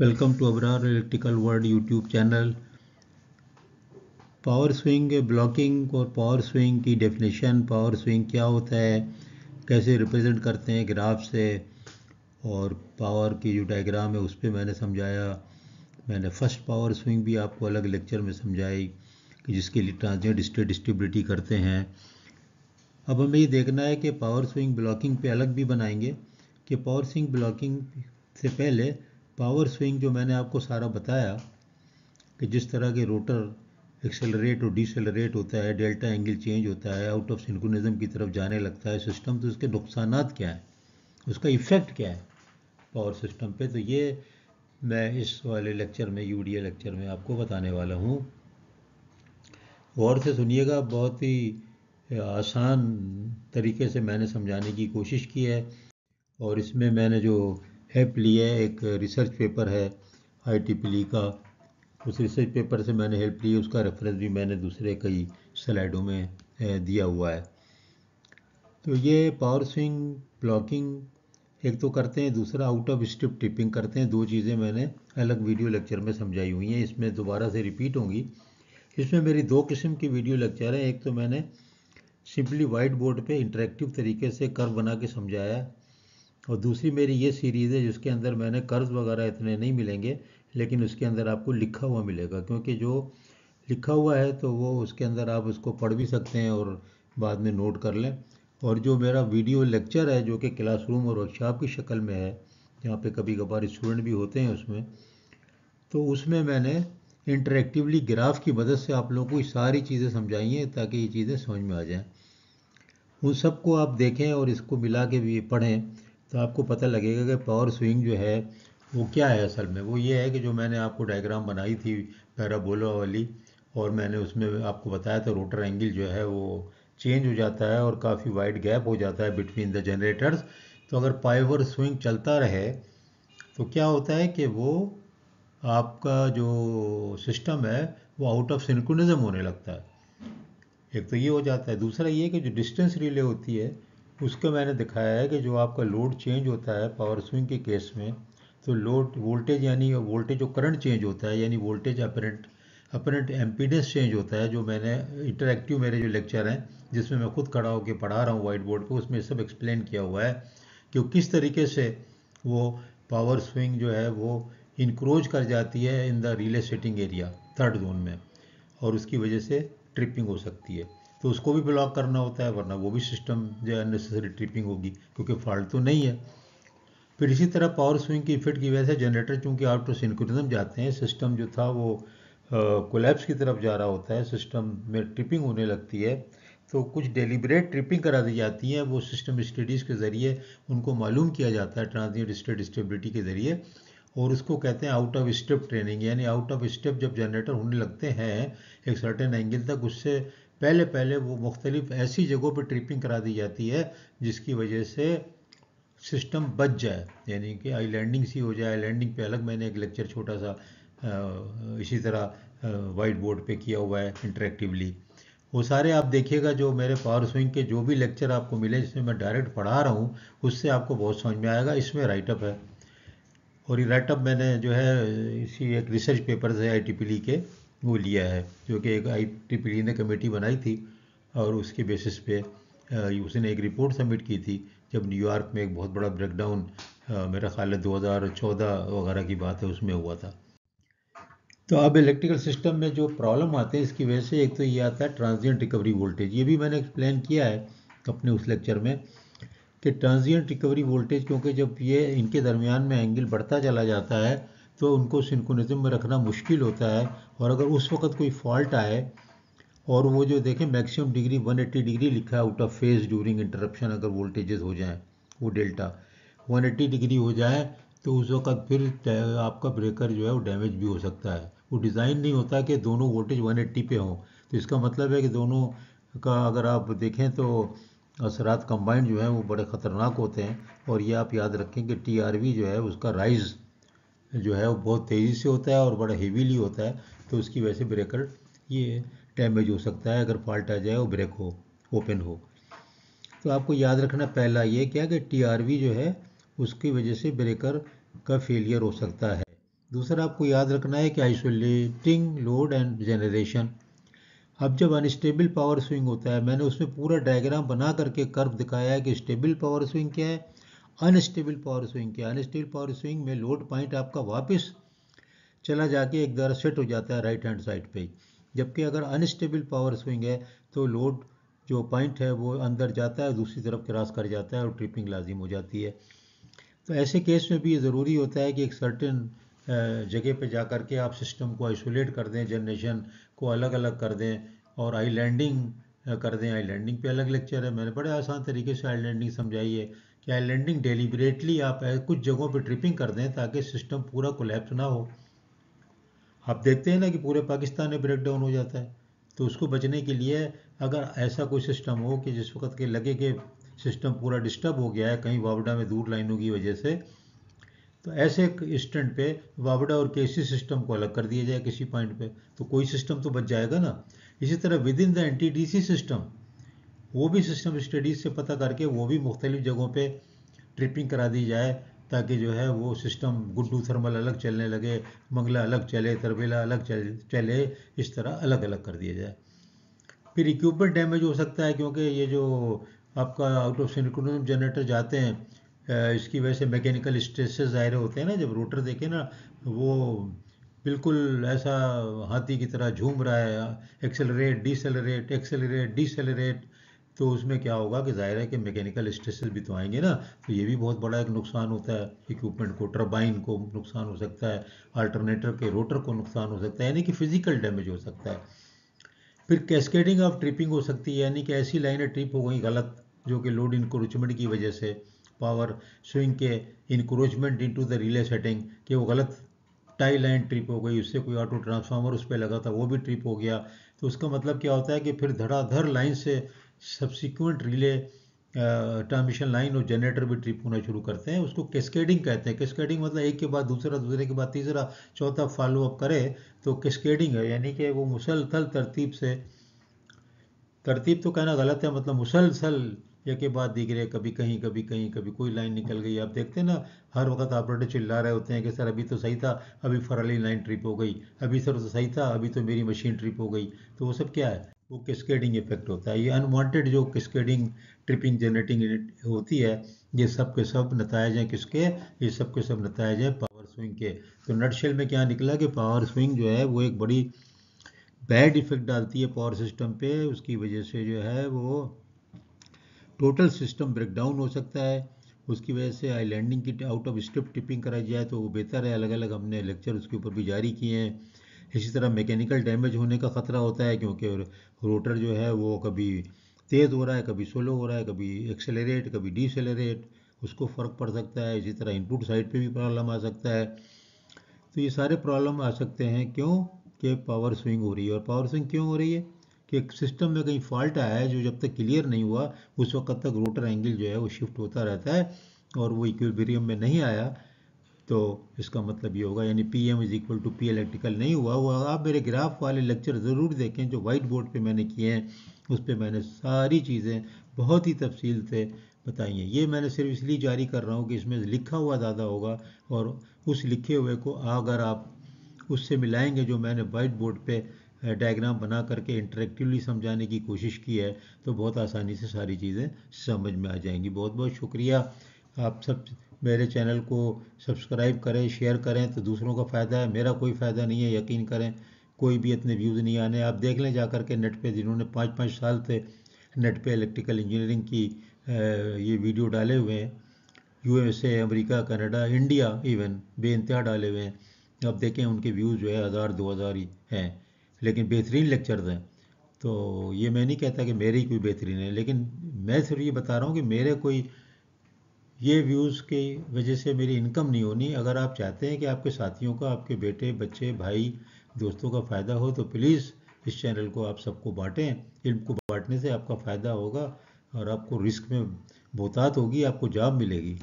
welcome to Abrar electrical world YouTube channel power swing blocking और power swing की definition power swing क्या होता है कैसे रिप्रेजेंट करते हैं ग्राफ से और पावर की जो डायग्राम है उस पर मैंने समझाया मैंने फर्स्ट पावर स्विंग भी आपको अलग लेक्चर में समझाई कि जिसके लिए ट्रांसजेंट स्टेट स्टेबिलिटी करते हैं अब हमें ये देखना है कि पावर स्विंग ब्लॉकिंग पे अलग भी बनाएंगे कि पावर स्विंग ब्लॉकिंग से पहले पावर स्विंग जो मैंने आपको सारा बताया कि जिस तरह के रोटर एक्सेलरेट और डिसलरेट होता है डेल्टा एंगल चेंज होता है आउट ऑफ सिंक्रोनिज्म की तरफ जाने लगता है सिस्टम तो उसके नुकसान क्या है उसका इफ़ेक्ट क्या है पावर सिस्टम पे तो ये मैं इस वाले लेक्चर में यू लेक्चर में आपको बताने वाला हूँ गौर से सुनिएगा बहुत ही आसान तरीके से मैंने समझाने की कोशिश की है और इसमें मैंने जो ऐप लिए एक रिसर्च पेपर है आई टी पी ली का उस रिसर्च पेपर से मैंने हेल्प ली उसका रेफरेंस भी मैंने दूसरे कई स्लाइडों में दिया हुआ है तो ये पावर स्विंग ब्लॉकिंग एक तो करते हैं दूसरा आउट ऑफ स्ट्रिप टिपिंग करते हैं दो चीज़ें मैंने अलग वीडियो लेक्चर में समझाई हुई हैं इसमें दोबारा से रिपीट होंगी इसमें मेरी दो किस्म की वीडियो लेक्चर हैं एक तो मैंने सिंपली वाइट बोर्ड पे इंटरेक्टिव तरीके से कर्व बना के समझाया और दूसरी मेरी ये सीरीज़ है जिसके अंदर मैंने कर्ज़ वगैरह इतने नहीं मिलेंगे लेकिन उसके अंदर आपको लिखा हुआ मिलेगा क्योंकि जो लिखा हुआ है तो वो उसके अंदर आप उसको पढ़ भी सकते हैं और बाद में नोट कर लें और जो मेरा वीडियो लेक्चर है जो कि क्लासरूम और वर्कशॉप की शक्ल में है जहाँ पे कभी कभार स्टूडेंट भी होते हैं उसमें तो उसमें मैंने इंटरेक्टिवली ग्राफ की मदद से आप लोगों को सारी चीज़ें समझाई हैं ताकि ये चीज़ें समझ में आ जाएँ उन सबको आप देखें और इसको मिला के भी पढ़ें तो आपको पता लगेगा कि पावर स्विंग जो है वो क्या है असल में वो ये है कि जो मैंने आपको डायग्राम बनाई थी पैराबोला वाली और मैंने उसमें आपको बताया था रोटर एंगल जो है वो चेंज हो जाता है और काफ़ी वाइड गैप हो जाता है बिटवीन द जनरेटर्स तो अगर पाइवर स्विंग चलता रहे तो क्या होता है कि वो आपका जो सिस्टम है वो आउट ऑफ सिंक्रोनिज्म होने लगता है एक तो ये हो जाता है दूसरा ये कि जो डिस्टेंस रिले होती है उसका मैंने दिखाया है कि जो आपका लोड चेंज होता है पावर स्विंग के केस में तो लोड वोल्टेज यानी वोल्टेज जो करंट चेंज होता है यानी voltage apparent apparent impedance change होता है जो मैंने इंटरेक्टिव मेरे जो लेक्चर हैं जिसमें मैं खुद खड़ा होकर पढ़ा रहा हूँ वाइट बोर्ड पर उसमें सब एक्सप्लेन किया हुआ है कि किस तरीके से वो पावर स्विंग जो है वो इनक्रोच कर जाती है in the relay setting area third zone में और उसकी वजह से ट्रिपिंग हो सकती है तो उसको भी ब्लॉक करना होता है वरना वो भी सिस्टम जो है अननेसेसरी ट्रिपिंग होगी क्योंकि फॉल्ट तो नहीं है फिर इसी तरह पावर स्विंग की इफेक्ट की वजह से जनरेटर चूँकि आउट सिंक्रिज्म जाते हैं सिस्टम जो था वो कोलेप्स की तरफ जा रहा होता है सिस्टम में ट्रिपिंग होने लगती है तो कुछ डेलीबरेट ट्रिपिंग करा दी जाती है वो सिस्टम स्टडीज़ के ज़रिए उनको मालूम किया जाता है ट्रांजिएंट स्टेट स्टेबिलिटी के ज़रिए और उसको कहते हैं आउट ऑफ स्टेप ट्रेनिंग यानी आउट ऑफ स्टेप जब जनरेटर होने लगते हैं एक सर्टेन एंगल तक उससे पहले पहले वो मुख्तलिफ ऐसी जगहों पर ट्रिपिंग करा दी जाती है जिसकी वजह से सिस्टम बच जाए यानी कि आई लैंडिंग सी हो जाए लैंडिंग पे अलग मैंने एक लेक्चर छोटा सा इसी तरह वाइट बोर्ड पे किया हुआ है इंटरेक्टिवली वो सारे आप देखिएगा जो मेरे पावर स्विंग के जो भी लेक्चर आपको मिले जिसमें मैं डायरेक्ट पढ़ा रहा हूँ उससे आपको बहुत समझ में आएगा इसमें राइटअप है और ये राइटअप मैंने जो है इसी एक रिसर्च पेपर से आई टी के वो लिया है जो कि एक आई टी पी ने कमेटी बनाई थी और उसके बेसिस पे उसने एक रिपोर्ट सबमिट की थी जब न्यूयॉर्क में एक बहुत बड़ा ब्रेकडाउन मेरा ख्याल है दो वगैरह की बात है उसमें हुआ था तो अब इलेक्ट्रिकल सिस्टम में जो प्रॉब्लम आते हैं इसकी वजह से एक तो ये आता है ट्रांजिएंट रिकवरी वोल्टेज ये भी मैंने एक्सप्लेन किया है अपने उस लेक्चर में कि ट्रांजिएंट रिकवरी वोल्टेज क्योंकि जब ये इनके दरमियान में एंगल बढ़ता चला जाता है तो उनको सिंकोनिजम में रखना मुश्किल होता है और अगर उस वक्त कोई फॉल्ट आए और वो जो देखें मैक्सिमम डिग्री 180 डिग्री लिखा है out of phase during interruption अगर वोल्टेजेस हो जाएं वो डेल्टा 180 डिग्री हो जाए तो उस वक्त फिर आपका ब्रेकर जो है वो डैमेज भी हो सकता है वो डिज़ाइन नहीं होता कि दोनों वोल्टेज 180 पे हों तो इसका मतलब है कि दोनों का अगर आप देखें तो असरात कम्बाइंड जो है वो बड़े ख़तरनाक होते हैं और ये आप याद रखें कि टी जो है उसका राइज़ जो है वो बहुत तेज़ी से होता है और बड़ा हीवीली होता है तो उसकी वजह से ब्रेकर ये डैमेज हो सकता है अगर फॉल्ट आ जाए वो ब्रेक हो ओपन हो तो आपको याद रखना पहला ये क्या कि टी जो है उसकी वजह से ब्रेकर का फेलियर हो सकता है दूसरा आपको याद रखना है कि आइसोलेटिंग लोड एंड जनरेशन अब जब अनस्टेबल पावर स्विंग होता है मैंने उसमें पूरा डायग्राम बना करके कर्व दिखाया है कि स्टेबल पावर स्विंग क्या है अनस्टेबल पावर स्विंग के अनस्टेबल पावर स्विंग में लोड पॉइंट आपका वापस चला जाके एक दर सेट हो जाता है राइट हैंड साइड पे जबकि अगर अनस्टेबल पावर स्विंग है तो लोड जो पॉइंट है वो अंदर जाता है दूसरी तरफ क्रॉस कर जाता है और ट्रिपिंग लाजिम हो जाती है तो ऐसे केस में भी ये ज़रूरी होता है कि एक सर्टेन जगह पे जा कर के आप सिस्टम को आइसोलेट कर दें जनरेशन को अलग अलग कर दें और आई लैंडिंग कर दें आई लैंडिंग पे अलग लेक्चर है मैंने बड़े आसान तरीके से आई लैंडिंग समझाई है चाहे लैंडिंग डेलीबरेटली आप कुछ जगहों पर ट्रिपिंग कर दें ताकि सिस्टम पूरा कोलेप्स ना हो आप देखते हैं ना कि पूरे पाकिस्तान में ब्रेक डाउन हो जाता है तो उसको बचने के लिए अगर ऐसा कोई सिस्टम हो कि जिस वक्त के लगे कि सिस्टम पूरा डिस्टर्ब हो गया है कहीं वावडा में दूर लाइनों की वजह से तो ऐसे इंस्टेंट पे वावडा और केसी सिस्टम को अलग कर दिया जाए किसी पॉइंट पे तो कोई सिस्टम तो बच जाएगा ना इसी तरह within the N system वो भी सिस्टम स्टडीज़ से पता करके वो भी मुख्तलिफ़ जगहों पर ट्रिपिंग करा दी जाए ताकि जो है वो सिस्टम गुड्डू थर्मल अलग चलने लगे मंगला अलग चले तरबेला अलग चले चले इस तरह अलग अलग कर दिया जाए फिर इक्विपमेंट डैमेज हो सकता है क्योंकि ये जो आपका आउट ऑफ सिंक्रोनिज्म जनरेटर जाते हैं इसकी वजह से मैकेनिकल स्ट्रेसेस ज़ाहिर होते हैं ना जब रोटर देखे ना वो बिल्कुल ऐसा हाथी की तरह झूम रहा है एक्सेलरेट डिसलरेट एक्सेलरेट डिसलरेट तो उसमें क्या होगा कि जाहिर है कि मैकेनिकल स्ट्रेसेस भी तो आएंगे ना तो ये भी बहुत बड़ा एक नुकसान होता है इक्विपमेंट को टर्बाइन को नुकसान हो सकता है अल्टरनेटर के रोटर को नुकसान हो सकता है यानी कि फिजिकल डैमेज हो सकता है फिर कैस्केडिंग ऑफ ट्रिपिंग हो सकती है यानी कि ऐसी लाइनें ट्रिप हो गई गलत जो कि लोड इंक्रोचमेंट की वजह से पावर स्विंग के encroachment in the relay setting कि वो गलत टाई लाइन ट्रिप हो गई उससे कोई ऑटो ट्रांसफार्मर उस पर लगा था वो भी ट्रिप हो गया तो उसका मतलब क्या होता है कि फिर धड़ाधड़ लाइन से सब्सिक्वेंट रिले ट्रांसमिशन लाइन और जनरेटर भी ट्रिप होना शुरू करते हैं उसको कैस्केडिंग कहते हैं कैस्केडिंग मतलब एक के बाद दूसरा दूसरे के बाद तीसरा चौथा फॉलो अप करे तो कैस्केडिंग है यानी कि वो मुसलसल तरतीब से तरतीब तो कहना गलत है मतलब मुसलसल एक के बाद दिख रहे कभी कहीं कभी कहीं कभी कोई लाइन निकल गई आप देखते हैं ना हर वक्त ऑपरेटर चिल्ला रहे होते हैं कि सर अभी तो सही था अभी फराली लाइन ट्रिप हो गई अभी सर तो सही था अभी तो मेरी मशीन ट्रिप हो गई तो वो सब क्या है वो किस्केडिंग इफेक्ट होता है ये अनवांटेड जो किस्केडिंग ट्रिपिंग जनरेटिंग होती है ये सब के सब नतज हैं किसके ये सब के सब नतज हैं पावर स्विंग के तो नटशेल में क्या निकला कि पावर स्विंग जो है वो एक बड़ी बैड इफेक्ट डालती है पावर सिस्टम पे उसकी वजह से जो है वो टोटल सिस्टम ब्रेकडाउन हो सकता है उसकी वजह से आई लैंडिंग की आउट ऑफ स्ट्रिप टिपिंग कराई जाए तो वो बेहतर है अलग अलग हमने लेक्चर उसके ऊपर भी जारी किए हैं इसी तरह मैकेनिकल डैमेज होने का ख़तरा होता है क्योंकि रोटर जो है वो कभी तेज़ हो रहा है कभी स्लो हो रहा है कभी एक्सेलरेट कभी डिसेलरेट उसको फ़र्क पड़ सकता है इसी तरह इनपुट साइड पे भी प्रॉब्लम आ सकता है तो ये सारे प्रॉब्लम आ सकते हैं क्यों कि पावर स्विंग हो रही है और पावर स्विंग क्यों हो रही है कि सिस्टम में कहीं फॉल्ट आया है जो जब तक क्लियर नहीं हुआ उस वक्त तक रोटर एंगल जो है वो शिफ्ट होता रहता है और वो इक्विलिब्रियम में नहीं आया तो इसका मतलब ये होगा यानी P M is equal to P electrical नहीं हुआ हुआ आप मेरे ग्राफ वाले लेक्चर ज़रूर देखें जो वाइट बोर्ड पे मैंने किए हैं उस पर मैंने सारी चीज़ें बहुत ही तफसील से बताई हैं ये मैंने सिर्फ इसलिए जारी कर रहा हूँ कि इसमें लिखा हुआ ज़्यादा होगा और उस लिखे हुए को अगर आप उससे मिलाएंगे जो मैंने वाइट बोर्ड पर डायग्राम बना करके इंटरेक्टिवली समझाने की कोशिश की है तो बहुत आसानी से सारी चीज़ें समझ में आ जाएंगी बहुत बहुत शुक्रिया आप सब मेरे चैनल को सब्सक्राइब करें शेयर करें तो दूसरों का फ़ायदा है मेरा कोई फ़ायदा नहीं है यकीन करें कोई भी इतने व्यूज़ नहीं आने आप देख लें जा करके के नेट पे जिन्होंने पाँच पाँच साल से नेट पे इलेक्ट्रिकल इंजीनियरिंग की ये वीडियो डाले हुए हैं USA America Canada India even बे डाले हुए हैं आप देखें उनके व्यूज़ जो है हज़ार दो हज़ार ही हैं लेकिन बेहतरीन लेक्चर हैं तो ये मैं नहीं कहता कि मेरे ही कोई बेहतरीन है लेकिन मैं सिर्फ ये बता रहा हूँ कि मेरे कोई ये व्यूज़ की वजह से मेरी इनकम नहीं होनी अगर आप चाहते हैं कि आपके साथियों का आपके बेटे बच्चे भाई दोस्तों का फ़ायदा हो तो प्लीज़ इस चैनल को आप सबको बांटें इनको बांटने से आपका फ़ायदा होगा और आपको रिस्क में बहुतात होगी आपको जॉब मिलेगी